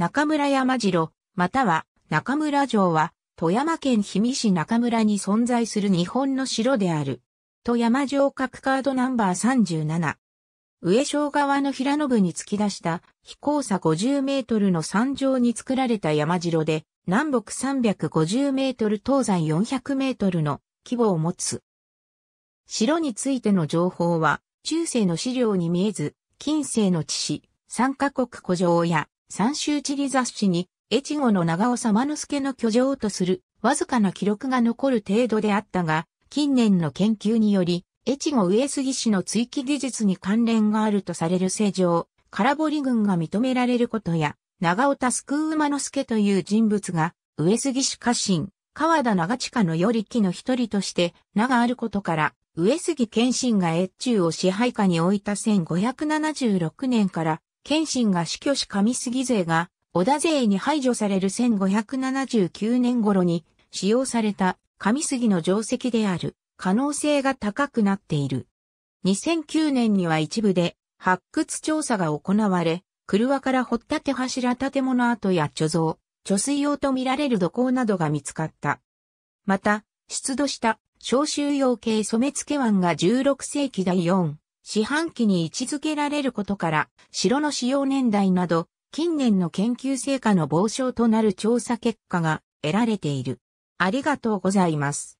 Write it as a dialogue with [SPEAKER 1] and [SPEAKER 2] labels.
[SPEAKER 1] 中村山城、または中村城は、富山県氷見市中村に存在する日本の城である。富山城各カードナンバー37。上小川の平野部に突き出した、飛行差50メートルの山上に作られた山城で、南北350メートル東西400メートルの規模を持つ。城についての情報は、中世の資料に見えず、近世の地史、三カ国古城や三州地理雑誌に、越後の長尾様之助の居城とする、わずかな記録が残る程度であったが、近年の研究により、越後上杉氏の追記技術に関連があるとされる正常、空堀軍が認められることや、長尾田救馬之助という人物が、上杉氏家臣、川田長近のより木の一人として名があることから、上杉謙信が越中を支配下に置いた1576年から謙信が死去し上杉勢が、織田勢に排除される1579年頃に使用された上杉の定石である可能性が高くなっている。2009年には一部で発掘調査が行われ、車から掘った手柱建物跡や貯蔵、貯水用とみられる土工などが見つかった。また、出土した消臭用系染付湾が16世紀第4四半期に位置づけられることから、城の使用年代など、近年の研究成果の傍証となる調査結果が得られている。ありがとう
[SPEAKER 2] ございます。